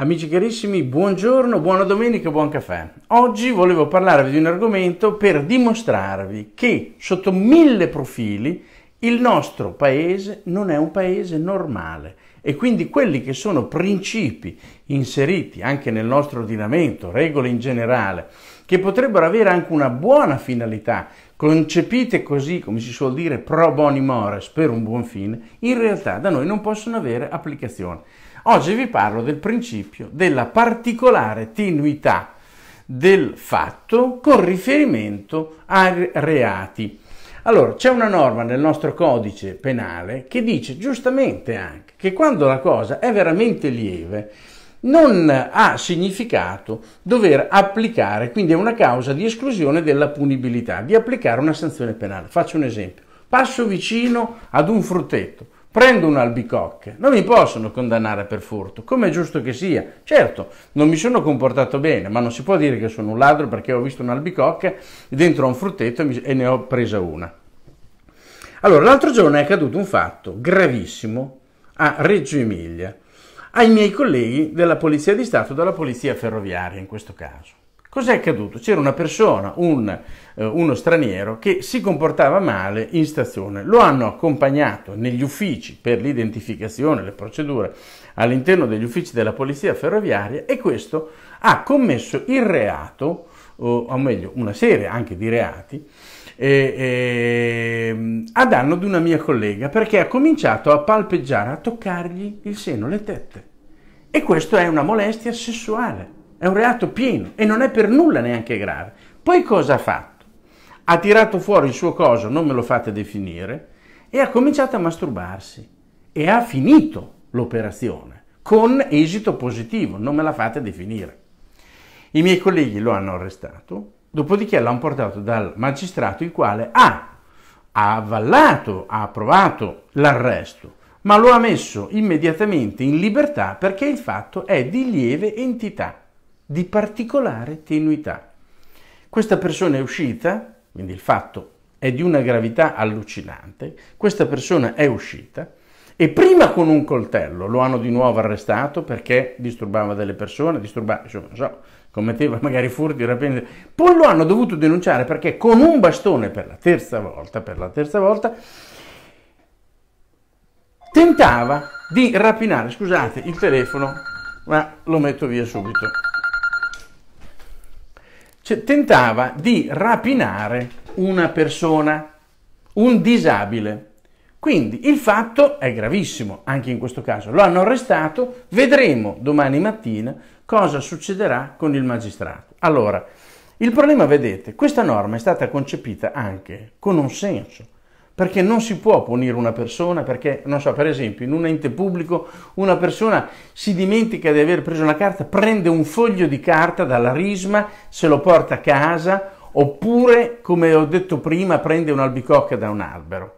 Amici carissimi, buongiorno, buona domenica, buon caffè. Oggi volevo parlarvi di un argomento per dimostrarvi che sotto mille profili il nostro paese non è un paese normale e quindi quelli che sono principi inseriti anche nel nostro ordinamento, regole in generale, che potrebbero avere anche una buona finalità, concepite così, come si suol dire, pro boni mores, per un buon fine, in realtà da noi non possono avere applicazione. Oggi vi parlo del principio della particolare tenuità del fatto con riferimento ai reati. Allora, c'è una norma nel nostro codice penale che dice giustamente anche che quando la cosa è veramente lieve non ha significato dover applicare, quindi è una causa di esclusione della punibilità, di applicare una sanzione penale. Faccio un esempio. Passo vicino ad un frutteto Prendo un'albicocca, non mi possono condannare per furto, come è giusto che sia. Certo, non mi sono comportato bene, ma non si può dire che sono un ladro perché ho visto un'albicocca dentro a un frutteto e ne ho presa una. Allora, l'altro giorno è accaduto un fatto gravissimo a Reggio Emilia, ai miei colleghi della Polizia di Stato, della Polizia Ferroviaria in questo caso. Cos'è accaduto? C'era una persona, un, eh, uno straniero, che si comportava male in stazione. Lo hanno accompagnato negli uffici per l'identificazione, le procedure all'interno degli uffici della polizia ferroviaria e questo ha commesso il reato, o, o meglio una serie anche di reati, eh, eh, a danno di una mia collega perché ha cominciato a palpeggiare, a toccargli il seno, le tette. E questo è una molestia sessuale è un reato pieno e non è per nulla neanche grave. Poi cosa ha fatto? Ha tirato fuori il suo coso, non me lo fate definire, e ha cominciato a masturbarsi e ha finito l'operazione con esito positivo, non me la fate definire. I miei colleghi lo hanno arrestato, dopodiché l'hanno portato dal magistrato il quale ha, ha avvallato, ha approvato l'arresto, ma lo ha messo immediatamente in libertà perché il fatto è di lieve entità di particolare tenuità. Questa persona è uscita, quindi il fatto è di una gravità allucinante, questa persona è uscita e prima con un coltello lo hanno di nuovo arrestato perché disturbava delle persone, disturbava, insomma, so, commetteva magari furti, rapine, poi lo hanno dovuto denunciare perché con un bastone per la terza volta, per la terza volta, tentava di rapinare, scusate il telefono, ma lo metto via subito cioè, tentava di rapinare una persona, un disabile. Quindi il fatto è gravissimo, anche in questo caso. Lo hanno arrestato, vedremo domani mattina cosa succederà con il magistrato. Allora, il problema, vedete, questa norma è stata concepita anche con un senso perché non si può punire una persona perché, non so, per esempio, in un ente pubblico una persona si dimentica di aver preso una carta, prende un foglio di carta dalla risma, se lo porta a casa, oppure, come ho detto prima, prende un'albicocca da un albero.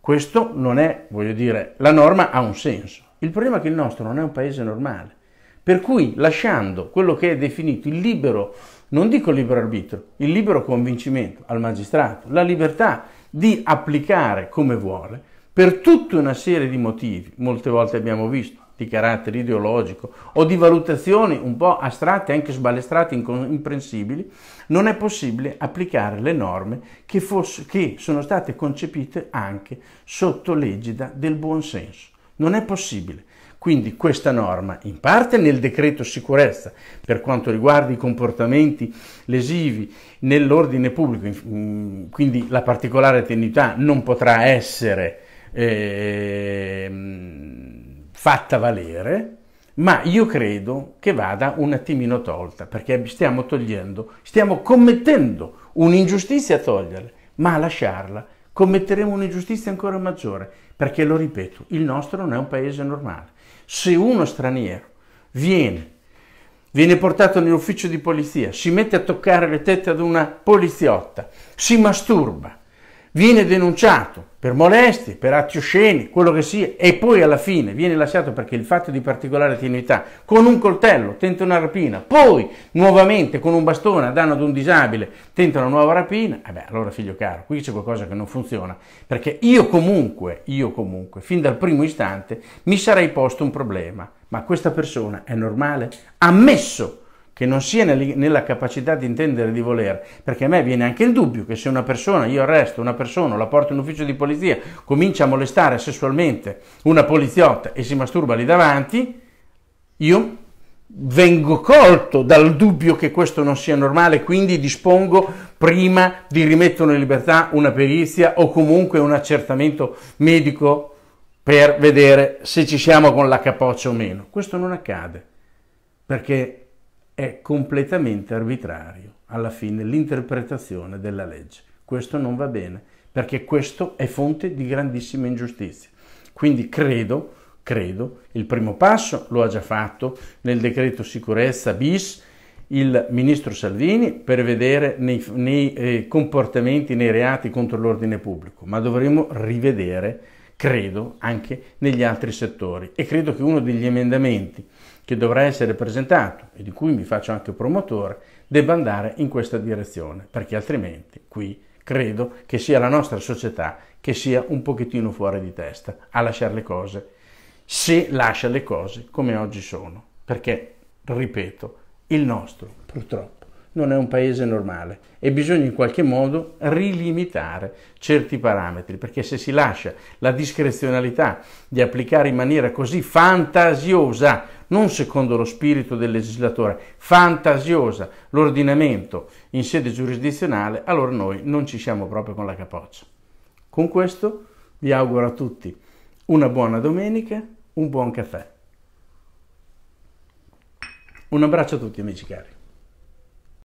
Questo non è, voglio dire, la norma ha un senso. Il problema è che il nostro non è un paese normale, per cui lasciando quello che è definito il libero non dico libero arbitrio, il libero convincimento al magistrato, la libertà di applicare come vuole per tutta una serie di motivi, molte volte abbiamo visto, di carattere ideologico o di valutazioni un po' astratte, anche sbalestrate, incomprensibili, non è possibile applicare le norme che, fosse, che sono state concepite anche sotto l'egida del buonsenso. Non è possibile. Quindi questa norma, in parte nel decreto sicurezza, per quanto riguarda i comportamenti lesivi nell'ordine pubblico, mm, quindi la particolare tenuità non potrà essere eh, fatta valere, ma io credo che vada un attimino tolta, perché stiamo togliendo, stiamo commettendo un'ingiustizia a toglierla, ma a lasciarla commetteremo un'ingiustizia ancora maggiore. Perché lo ripeto, il nostro non è un paese normale. Se uno straniero viene, viene portato nell'ufficio di polizia, si mette a toccare le tette ad una poliziotta, si masturba, viene denunciato per molestie, per atti osceni, quello che sia, e poi alla fine viene lasciato perché il fatto di particolare tenuità, con un coltello tenta una rapina, poi nuovamente con un bastone a danno ad un disabile tenta una nuova rapina, e eh beh, allora figlio caro, qui c'è qualcosa che non funziona, perché io comunque, io comunque, fin dal primo istante mi sarei posto un problema, ma questa persona è normale? Ammesso che non sia nella capacità di intendere di volere, perché a me viene anche il dubbio che se una persona, io arresto una persona, la porto in ufficio di polizia, comincia a molestare sessualmente una poliziotta e si masturba lì davanti, io vengo colto dal dubbio che questo non sia normale, quindi dispongo prima di rimettere in libertà una perizia o comunque un accertamento medico per vedere se ci siamo con la capoccia o meno. Questo non accade, perché è completamente arbitrario alla fine l'interpretazione della legge. Questo non va bene perché questo è fonte di grandissima ingiustizia. Quindi credo, credo, il primo passo lo ha già fatto nel decreto sicurezza bis il ministro Salvini per vedere nei, nei eh, comportamenti, nei reati contro l'ordine pubblico, ma dovremo rivedere credo anche negli altri settori e credo che uno degli emendamenti che dovrà essere presentato e di cui mi faccio anche promotore debba andare in questa direzione, perché altrimenti qui credo che sia la nostra società che sia un pochettino fuori di testa a lasciare le cose, se lascia le cose come oggi sono, perché, ripeto, il nostro purtroppo non è un paese normale e bisogna in qualche modo rilimitare certi parametri, perché se si lascia la discrezionalità di applicare in maniera così fantasiosa, non secondo lo spirito del legislatore, fantasiosa l'ordinamento in sede giurisdizionale, allora noi non ci siamo proprio con la capoccia. Con questo vi auguro a tutti una buona domenica, un buon caffè. Un abbraccio a tutti amici cari.